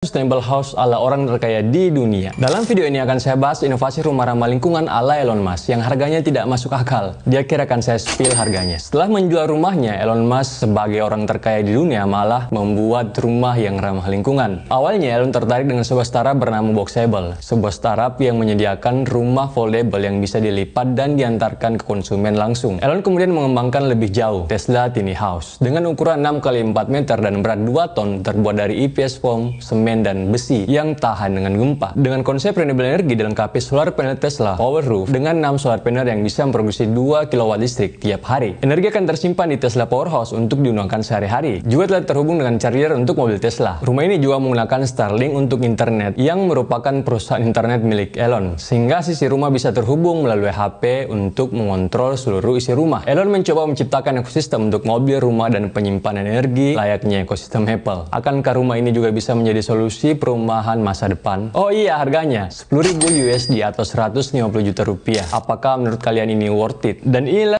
Sustainable House ala orang terkaya di dunia. Dalam video ini akan saya bahas inovasi rumah ramah lingkungan ala Elon Musk yang harganya tidak masuk akal. Dia kira akan saya spill harganya. Setelah menjual rumahnya, Elon Musk sebagai orang terkaya di dunia malah membuat rumah yang ramah lingkungan. Awalnya Elon tertarik dengan sebuah startup bernama Boxable, sebuah startup yang menyediakan rumah foldable yang bisa dilipat dan diantarkan ke konsumen langsung. Elon kemudian mengembangkan lebih jauh Tesla Tiny House dengan ukuran 6 x 4 meter dan berat 2 ton terbuat dari EPS foam, semen semen, dan besi yang tahan dengan gempa. Dengan konsep renewable energy, dilengkapi solar panel Tesla Power Roof dengan 6 solar panel yang bisa memproduksi 2 kW listrik tiap hari. Energi akan tersimpan di Tesla Powerhouse untuk digunakan sehari-hari. Juga telah terhubung dengan charger untuk mobil Tesla. Rumah ini juga menggunakan Starlink untuk internet yang merupakan perusahaan internet milik Elon. Sehingga sisi rumah bisa terhubung melalui HP untuk mengontrol seluruh isi rumah. Elon mencoba menciptakan ekosistem untuk mobil, rumah, dan penyimpanan energi layaknya ekosistem Apple. Akankah rumah ini juga bisa menjadi solusi solusi perumahan masa depan. Oh iya, harganya 10.000 USD atau 150 juta rupiah. Apakah menurut kalian ini worth it? Dan inilah